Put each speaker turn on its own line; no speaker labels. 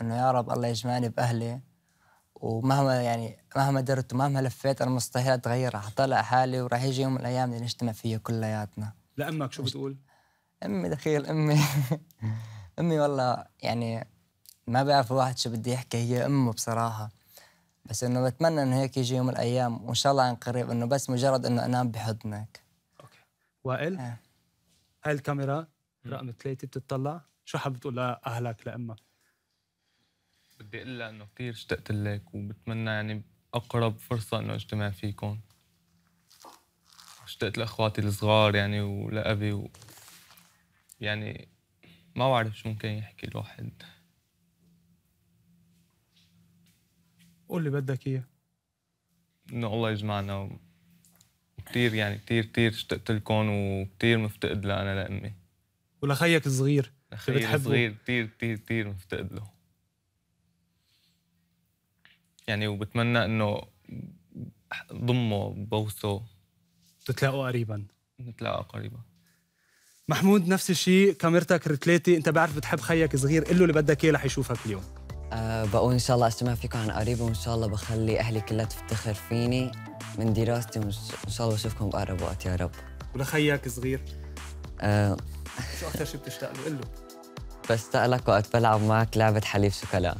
انه يا رب الله يجمعني باهلي ومهما يعني مهما درت ومهما لفيت انا مستحيل اتغير راح اطلع حالي وراح يجي يوم من الايام اللي نجتمع فيه كلياتنا
لامك شو بتقول؟
امي دخيل امي امي والله يعني ما بعرف الواحد شو بده يحكي هي امه بصراحه بس انه بتمنى انه هيك يجي يوم من الايام وان شاء الله عن قريب انه بس مجرد انه انام بحضنك
اوكي وائل آه. هاي الكاميرا رقم ثلاثه بتطلع شو حابب تقول لاهلك لامك؟
بدي اقول لها انه كثير اشتقت لك وبتمنى يعني اقرب فرصه انه اجتمع فيكم اشتقت لاخواتي الصغار يعني ولابي و... يعني ما بعرف شو ممكن يحكي الواحد
قول اللي بدك اياه انه
الله يجمعنا و... كثير يعني كثير كثير اشتقت لكم وكثير مفتقد لأنا لأمي
ولخيك الصغير لخيك الصغير
كثير كثير كثير مفتقد له يعني وبتمنى انه
ضمه بوثه تتلاقوا قريبا نتلاقى قريبا محمود نفس الشيء كاميرتك رتليتي انت بعرف بتحب خيك صغير قل له اللي بدك اياه رح يشوفك اليوم
أه بقول ان شاء الله استمع فيكم عن قريب وان شاء الله بخلي اهلي كلها تفتخر فيني من دراستي وان شاء الله بشوفكم باقرب وقت يا رب ولخيك صغير أه
شو اكثر شيء بتشتاق له قل له
بشتاق لك وقت بلعب معك لعبه حليب شوكولا